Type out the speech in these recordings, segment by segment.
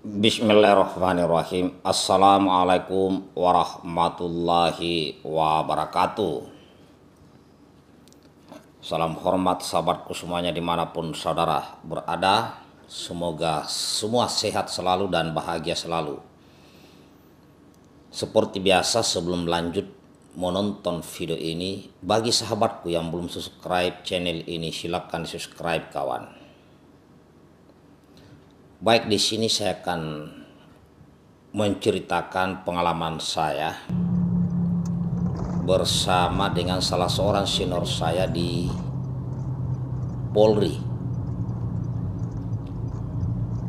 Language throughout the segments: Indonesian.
Bismillahirrahmanirrahim. Assalamualaikum warahmatullahi wabarakatuh. Salam hormat sahabatku semuanya dimanapun saudara berada. Semoga semua sehat selalu dan bahagia selalu. Seperti biasa sebelum lanjut menonton video ini, bagi sahabatku yang belum subscribe channel ini silakan subscribe kawan Baik di sini saya akan menceritakan pengalaman saya bersama dengan salah seorang senior saya di Polri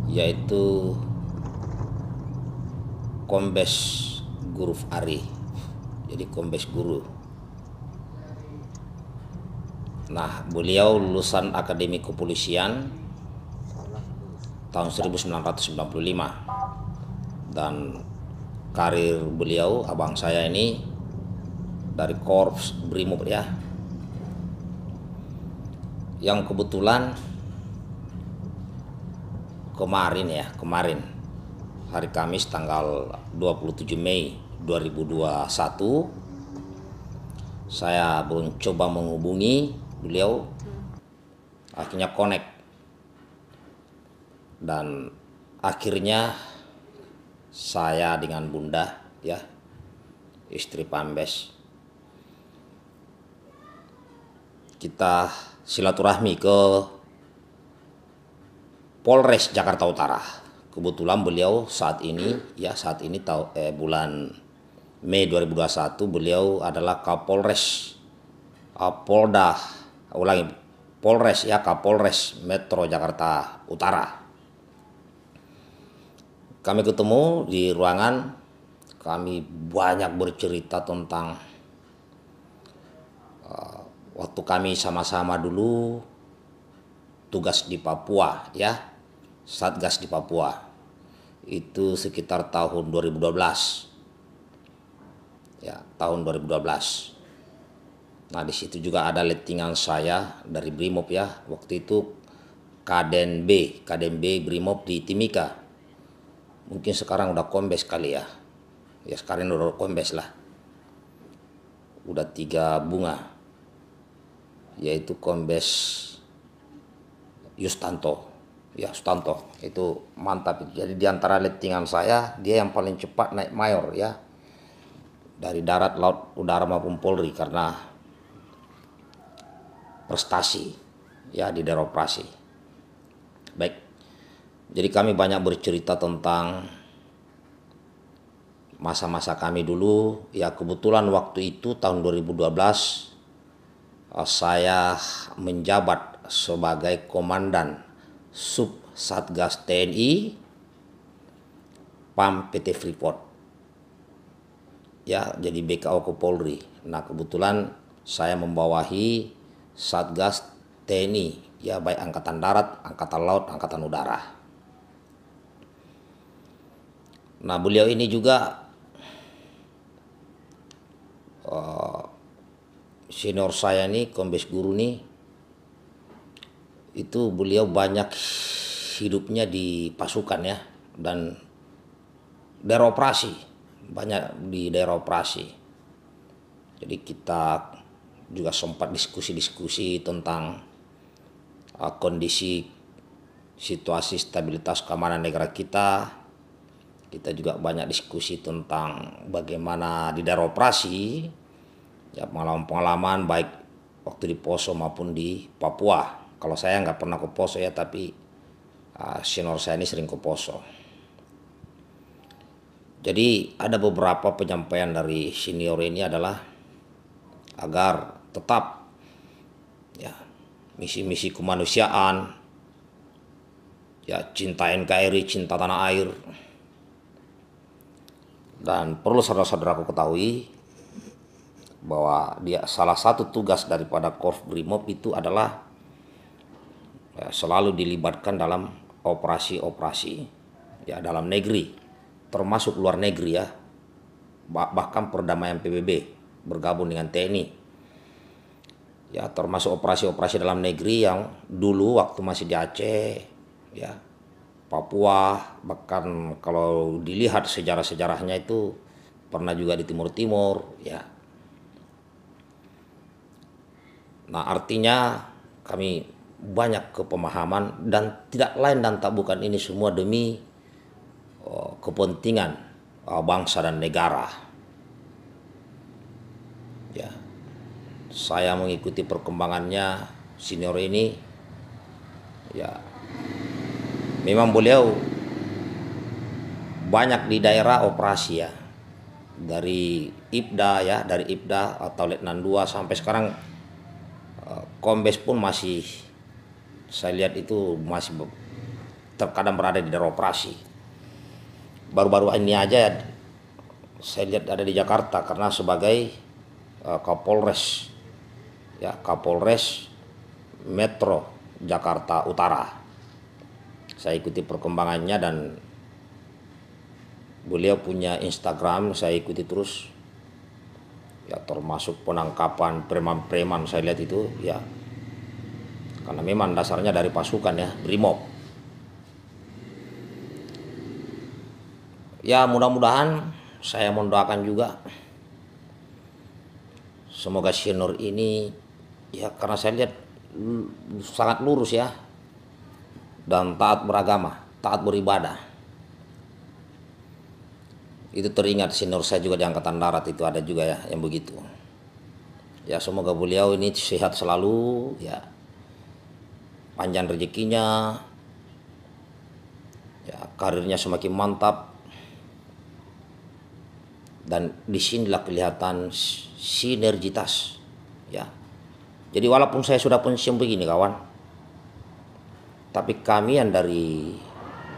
yaitu Kombes Guruf Ari jadi Kombes Guru nah beliau lulusan Akademi Kepolisian tahun 1995 dan karir beliau abang saya ini dari korps brimob ya yang kebetulan kemarin ya kemarin hari Kamis tanggal 27 Mei 2021 saya mencoba menghubungi beliau akhirnya connect dan akhirnya saya dengan bunda ya istri Pambes kita silaturahmi ke Polres Jakarta Utara kebetulan beliau saat ini ya saat ini tahu eh, bulan Mei 2021 beliau adalah Kapolres Kapolda ulangi Polres ya Kapolres Metro Jakarta Utara kami ketemu di ruangan, kami banyak bercerita tentang uh, waktu kami sama-sama dulu tugas di Papua ya, Satgas di Papua. Itu sekitar tahun 2012. Ya, tahun 2012. Nah, di situ juga ada lettingan saya dari Brimob ya. Waktu itu Kaden B, Kaden B Brimob di Timika mungkin sekarang udah kombes kali ya ya sekarang udah kombes lah udah tiga bunga yaitu kombes Yustanto ya Yustanto itu mantap itu jadi diantara lettingan saya dia yang paling cepat naik mayor ya dari darat laut udara maupun Polri karena prestasi ya di daerah operasi jadi kami banyak bercerita tentang masa-masa kami dulu. Ya kebetulan waktu itu tahun 2012 eh, saya menjabat sebagai komandan sub Satgas TNI PAM PT Freeport. Ya, jadi BKO ke Polri. Nah, kebetulan saya membawahi Satgas TNI, ya baik angkatan darat, angkatan laut, angkatan udara. Nah, beliau ini juga uh, senior saya nih, kombes guru nih, itu beliau banyak hidupnya di pasukan ya dan daerah operasi banyak di daerah operasi. Jadi kita juga sempat diskusi-diskusi tentang uh, kondisi situasi stabilitas keamanan negara kita kita juga banyak diskusi tentang bagaimana di daerah operasi ya pengalaman-pengalaman baik waktu di Poso maupun di Papua kalau saya nggak pernah ke Poso ya tapi uh, senior saya ini sering ke Poso jadi ada beberapa penyampaian dari senior ini adalah agar tetap ya misi-misi kemanusiaan ya cinta NKRI cinta tanah air dan perlu saudara-saudaraku ketahui bahwa dia salah satu tugas daripada Korps Brimob itu adalah ya, selalu dilibatkan dalam operasi-operasi ya dalam negeri termasuk luar negeri ya bahkan perdamaian PBB bergabung dengan TNI ya termasuk operasi-operasi dalam negeri yang dulu waktu masih di Aceh ya Papua bahkan kalau dilihat sejarah-sejarahnya itu pernah juga di Timur Timur ya nah artinya kami banyak kepemahaman dan tidak lain dan tak bukan ini semua demi uh, kepentingan uh, bangsa dan negara ya saya mengikuti perkembangannya senior ini ya Memang beliau banyak di daerah operasi ya. Dari Ibda ya, dari Ibda atau Letnan 2 sampai sekarang eh, Kombes pun masih saya lihat itu masih terkadang berada di daerah operasi. Baru-baru ini aja ya, saya lihat ada di Jakarta karena sebagai eh, Kapolres ya Kapolres Metro Jakarta Utara saya ikuti perkembangannya dan beliau punya Instagram saya ikuti terus ya termasuk penangkapan preman-preman saya lihat itu ya karena memang dasarnya dari pasukan ya brimob ya mudah-mudahan saya mendoakan juga semoga senior ini ya karena saya lihat sangat lurus ya dan taat beragama, taat beribadah. Itu teringat senior saya juga di angkatan darat itu ada juga ya yang begitu. Ya semoga beliau ini sehat selalu ya. Panjang rezekinya. Ya karirnya semakin mantap. Dan di disinilah kelihatan sinergitas ya. Jadi walaupun saya sudah pensiun begini kawan, tapi kami yang dari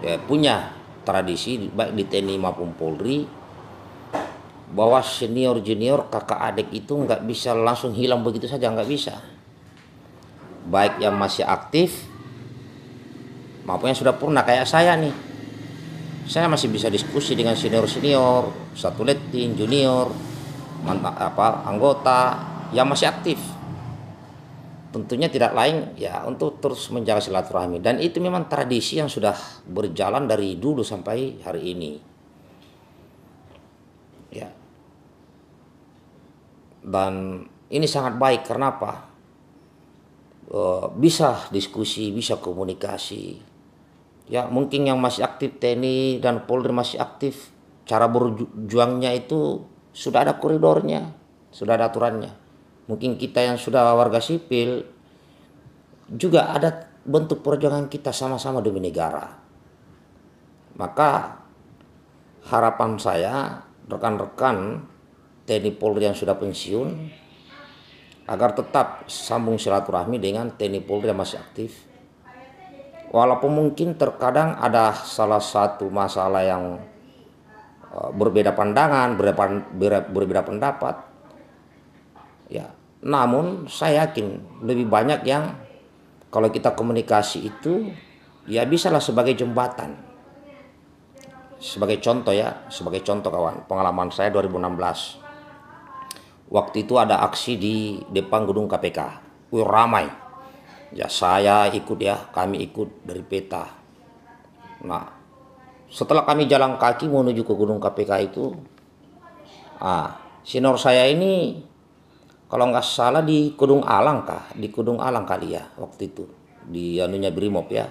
ya, punya tradisi baik di TNI maupun Polri bahwa senior junior kakak adik itu nggak bisa langsung hilang begitu saja nggak bisa baik yang masih aktif maupun yang sudah purna kayak saya nih saya masih bisa diskusi dengan senior senior satu letin junior mantap apa anggota yang masih aktif tentunya tidak lain ya untuk terus menjaga silaturahmi dan itu memang tradisi yang sudah berjalan dari dulu sampai hari ini ya dan ini sangat baik karena apa eh, bisa diskusi bisa komunikasi ya mungkin yang masih aktif TNI dan Polri masih aktif cara berjuangnya itu sudah ada koridornya sudah ada aturannya mungkin kita yang sudah warga sipil juga ada bentuk perjuangan kita sama-sama demi negara. Maka harapan saya rekan-rekan TNI Polri yang sudah pensiun agar tetap sambung silaturahmi dengan TNI Polri yang masih aktif. Walaupun mungkin terkadang ada salah satu masalah yang eh, berbeda pandangan, berbeda, pendapat, ya namun saya yakin lebih banyak yang kalau kita komunikasi itu ya bisalah sebagai jembatan sebagai contoh ya sebagai contoh kawan pengalaman saya 2016 waktu itu ada aksi di depan gedung KPK Wih, ramai ya saya ikut ya kami ikut dari peta nah setelah kami jalan kaki menuju ke gedung KPK itu ah, senior saya ini kalau nggak salah di Kudung Alang kah di Kudung Alang kali ya waktu itu di anunya Brimob ya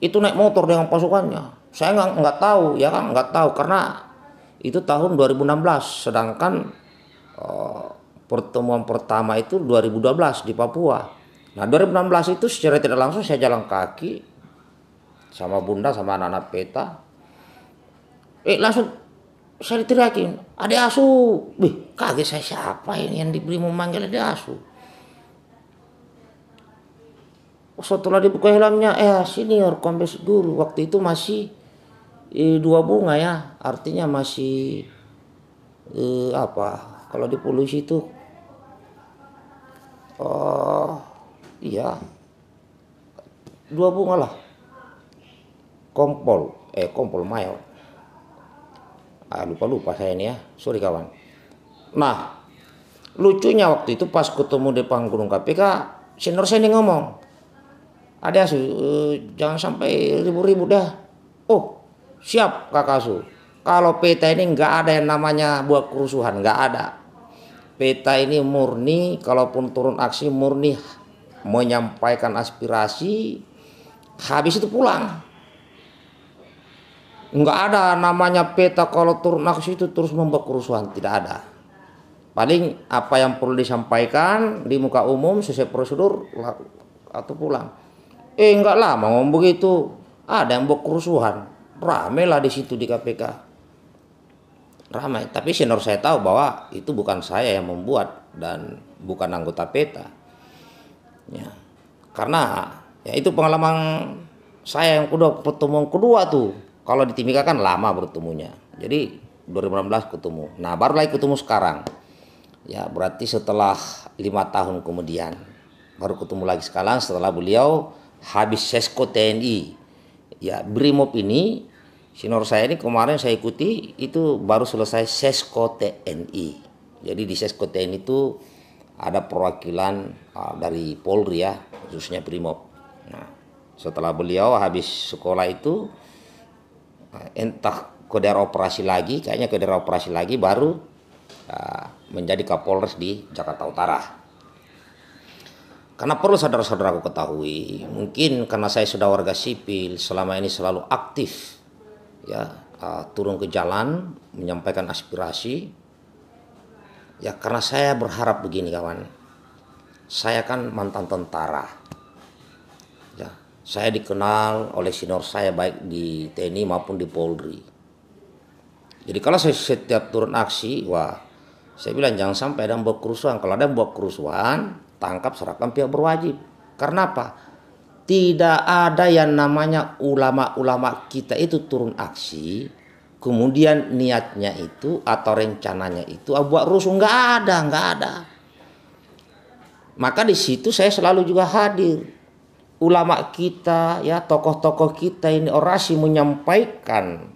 itu naik motor dengan pasukannya saya nggak nggak tahu ya kan nggak tahu karena itu tahun 2016 sedangkan uh, pertemuan pertama itu 2012 di Papua nah 2016 itu secara tidak langsung saya jalan kaki sama bunda sama anak-anak peta eh langsung saya diteriakin, ada asu. Bih, kaget saya siapa ini yang diberi memanggil ada asu. Setelah dibuka helmnya, eh senior kombes dulu. Waktu itu masih eh, dua bunga ya, artinya masih eh, apa? Kalau di polisi itu, oh iya, dua bunga lah. Kompol, eh kompol mayor ah lupa lupa saya ini ya sorry kawan nah lucunya waktu itu pas ketemu di panggung KPK senior saya ini ngomong ada su eh, jangan sampai ribu-ribu dah oh siap kakak su kalau peta ini nggak ada yang namanya buat kerusuhan nggak ada peta ini murni kalaupun turun aksi murni menyampaikan aspirasi habis itu pulang Enggak ada namanya peta kalau turun ke situ terus membuat kerusuhan, tidak ada. Paling apa yang perlu disampaikan di muka umum sesuai prosedur atau pulang. Eh enggak lah ngomong begitu. Ada yang buat kerusuhan. ramai lah di situ di KPK. Ramai, tapi senior saya tahu bahwa itu bukan saya yang membuat dan bukan anggota PETA. Ya. Karena ya itu pengalaman saya yang kedua pertemuan kedua tuh kalau di Timika kan lama bertemunya. Jadi 2016 ketemu. Nah, baru lagi ketemu sekarang. Ya, berarti setelah lima tahun kemudian baru ketemu lagi sekarang setelah beliau habis sesko TNI. Ya, Brimob ini sinor saya ini kemarin saya ikuti itu baru selesai sesko TNI. Jadi di sesko TNI itu ada perwakilan ah, dari Polri ya, khususnya Brimob. Nah, setelah beliau habis sekolah itu Nah, entah ke operasi lagi, kayaknya ke operasi lagi baru uh, menjadi Kapolres di Jakarta Utara. Karena perlu saudara-saudaraku ketahui, mungkin karena saya sudah warga sipil, selama ini selalu aktif ya uh, turun ke jalan menyampaikan aspirasi. Ya karena saya berharap begini kawan. Saya kan mantan tentara saya dikenal oleh senior saya baik di TNI maupun di Polri. Jadi kalau saya setiap turun aksi, wah, saya bilang jangan sampai ada yang buat kerusuhan. Kalau ada yang buat kerusuhan, tangkap serahkan pihak berwajib. Karena apa? Tidak ada yang namanya ulama-ulama kita itu turun aksi, kemudian niatnya itu atau rencananya itu buat rusuh nggak ada, nggak ada. Maka di situ saya selalu juga hadir ulama kita ya tokoh-tokoh kita ini orasi menyampaikan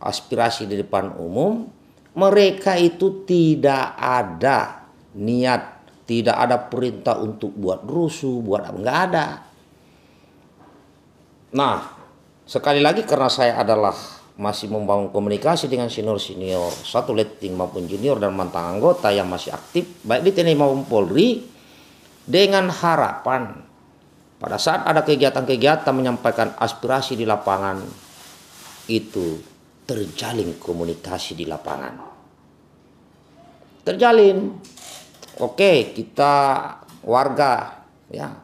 aspirasi di depan umum mereka itu tidak ada niat tidak ada perintah untuk buat rusuh buat apa nggak ada nah sekali lagi karena saya adalah masih membangun komunikasi dengan senior senior satu letting maupun junior dan mantan anggota yang masih aktif baik di TNI maupun Polri dengan harapan pada saat ada kegiatan-kegiatan menyampaikan aspirasi di lapangan, itu terjalin komunikasi di lapangan. Terjalin. Oke, kita warga ya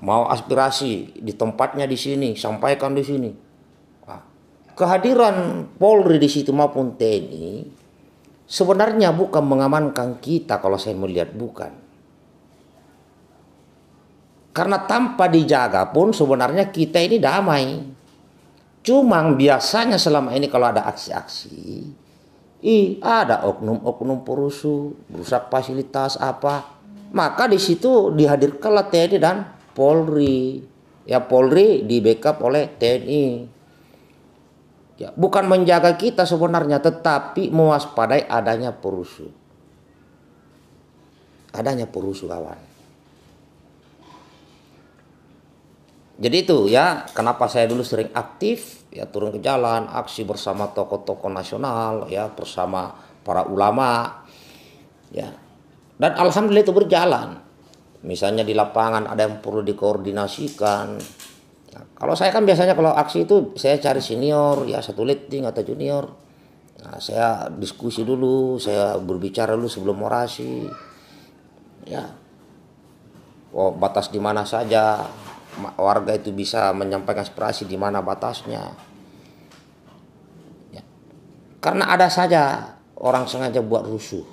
mau aspirasi di tempatnya di sini, sampaikan di sini. Kehadiran Polri di situ maupun TNI sebenarnya bukan mengamankan kita kalau saya melihat bukan karena tanpa dijaga pun sebenarnya kita ini damai. Cuma biasanya selama ini kalau ada aksi-aksi, ih ada oknum-oknum perusuh, rusak fasilitas apa. Maka di situ dihadirkanlah TNI dan Polri. Ya Polri di backup oleh TNI. Ya, bukan menjaga kita sebenarnya, tetapi mewaspadai adanya perusuh. Adanya perusuh kawan jadi itu ya kenapa saya dulu sering aktif ya turun ke jalan aksi bersama tokoh-tokoh nasional ya bersama para ulama ya dan alhamdulillah itu berjalan misalnya di lapangan ada yang perlu dikoordinasikan nah, kalau saya kan biasanya kalau aksi itu saya cari senior ya satu leading atau junior nah, saya diskusi dulu saya berbicara dulu sebelum orasi ya oh, batas di mana saja warga itu bisa menyampaikan aspirasi di mana batasnya. Ya. Karena ada saja orang sengaja buat rusuh.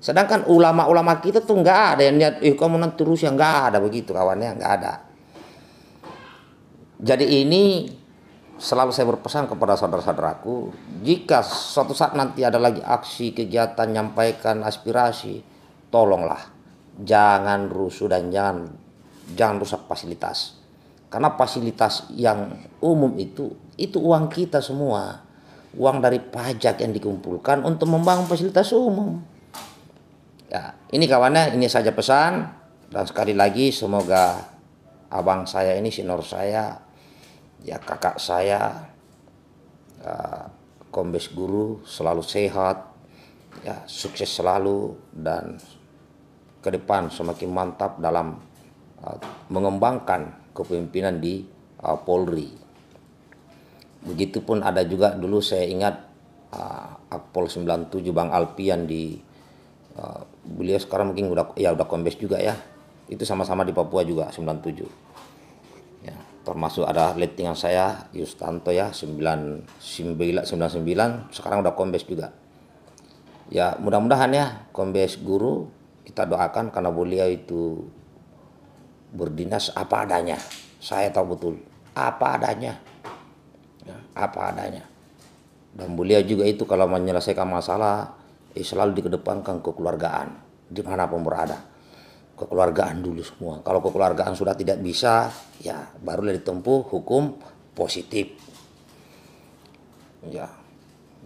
Sedangkan ulama-ulama kita tuh nggak ada yang niat eh kamu nanti rusuh, ya, nggak ada begitu kawannya, nggak ada. Jadi ini selalu saya berpesan kepada saudara-saudaraku, jika suatu saat nanti ada lagi aksi kegiatan nyampaikan aspirasi, tolonglah jangan rusuh dan jangan jangan rusak fasilitas. Karena fasilitas yang umum itu itu uang kita semua. Uang dari pajak yang dikumpulkan untuk membangun fasilitas umum. Ya, ini kawannya ini saja pesan dan sekali lagi semoga abang saya ini sinor saya ya kakak saya ya, kombes guru selalu sehat ya sukses selalu dan ke depan semakin mantap dalam Ah, mengembangkan kepemimpinan di ah, Polri. Begitupun ada juga dulu saya ingat ah, Akpol 97 Bang Alpian di beliau sekarang mungkin udah ya udah kombes juga ya. Itu sama-sama di Papua juga 97. Ya, termasuk ada lettingan saya Yustanto ya 99 99 sekarang udah kombes juga. Ya, mudah-mudahan ya kombes guru kita doakan karena beliau itu berdinas apa adanya. Saya tahu betul apa adanya, ya, apa adanya. Dan beliau juga itu kalau menyelesaikan masalah eh, selalu dikedepankan kekeluargaan dimanapun berada. Kekeluargaan dulu semua. Kalau kekeluargaan sudah tidak bisa, ya barulah ditempuh hukum positif. Ya,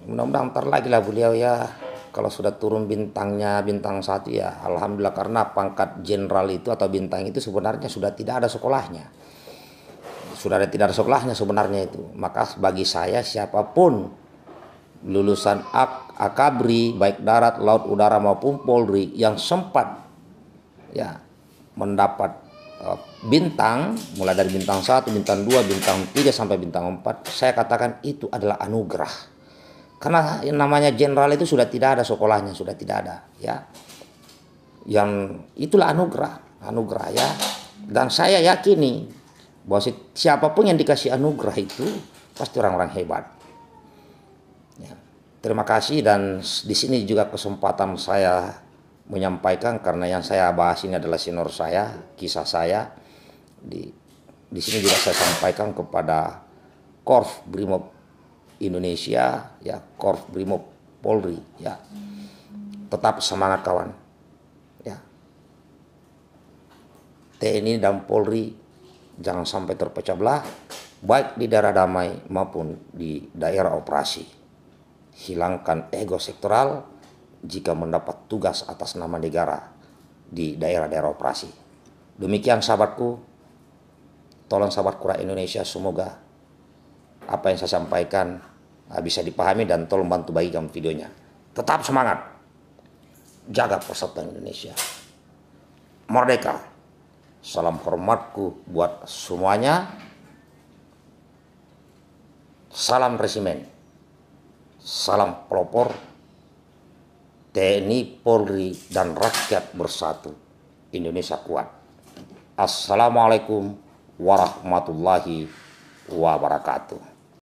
mudah-mudahan ntar lah beliau ya kalau sudah turun bintangnya bintang satu ya alhamdulillah karena pangkat jenderal itu atau bintang itu sebenarnya sudah tidak ada sekolahnya sudah ada, tidak ada sekolahnya sebenarnya itu maka bagi saya siapapun lulusan AK, akabri baik darat laut udara maupun polri yang sempat ya mendapat uh, bintang mulai dari bintang satu, bintang dua, bintang tiga sampai bintang empat, saya katakan itu adalah anugerah karena yang namanya jenderal itu sudah tidak ada sekolahnya sudah tidak ada ya yang itulah anugerah anugerah ya dan saya yakini bahwa siapapun yang dikasih anugerah itu pasti orang-orang hebat ya. terima kasih dan di sini juga kesempatan saya menyampaikan karena yang saya bahas ini adalah senior saya kisah saya di di sini juga saya sampaikan kepada Korf Brimob Indonesia ya Korps Brimob Polri ya tetap semangat kawan ya TNI dan Polri jangan sampai terpecah belah baik di daerah damai maupun di daerah operasi hilangkan ego sektoral jika mendapat tugas atas nama negara di daerah-daerah operasi demikian sahabatku tolong sahabat kura Indonesia semoga apa yang saya sampaikan Nah, bisa dipahami dan tolong bantu bagikan videonya. Tetap semangat. Jaga persatuan Indonesia. Merdeka. Salam hormatku buat semuanya. Salam resimen. Salam pelopor. TNI, Polri, dan rakyat bersatu. Indonesia kuat. Assalamualaikum warahmatullahi wabarakatuh.